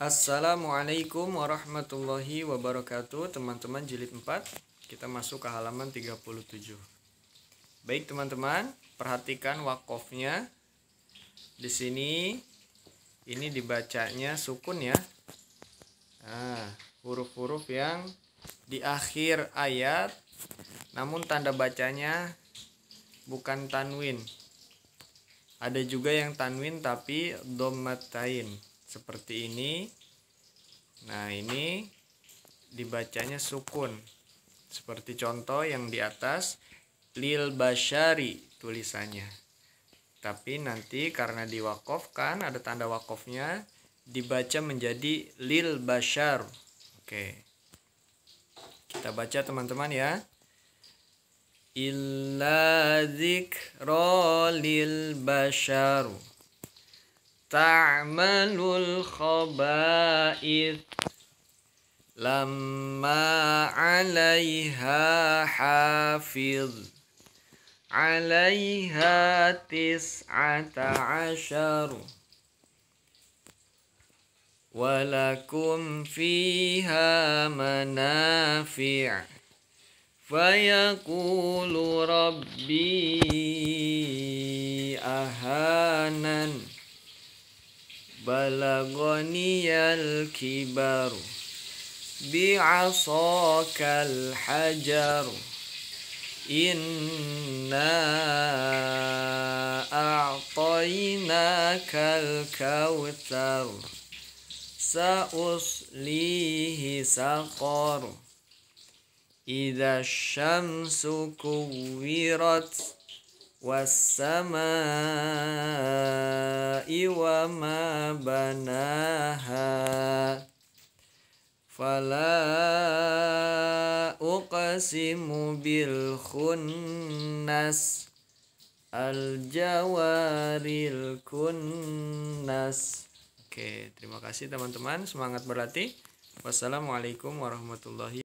Assalamualaikum warahmatullahi wabarakatuh Teman-teman jilid 4 Kita masuk ke halaman 37 Baik teman-teman Perhatikan wakofnya Di sini Ini dibacanya sukun ya huruf nah, Huruf-huruf yang Di akhir ayat Namun tanda bacanya Bukan tanwin Ada juga yang tanwin tapi Dommatain seperti ini nah ini dibacanya sukun seperti contoh yang di atas lil basyari tulisannya tapi nanti karena diwakofkan ada tanda wakofnya dibaca menjadi lil bashar, oke kita baca teman-teman ya illa zikra lil basyaru تعمل الخبائث لما عليها حافظ عليها تسعة عشر ولكم فيها منافع فيقول ربي أهانن بلغني الكبر بعصاك الحجر إنا أعطيناك الكوثر سأصليه سقر إذا الشمس كورت والسماء banaha fala فلا bil khunnas Al-Jawaril Kunnas Oke, terima kasih teman-teman. Semangat berlatih. Wassalamualaikum warahmatullahi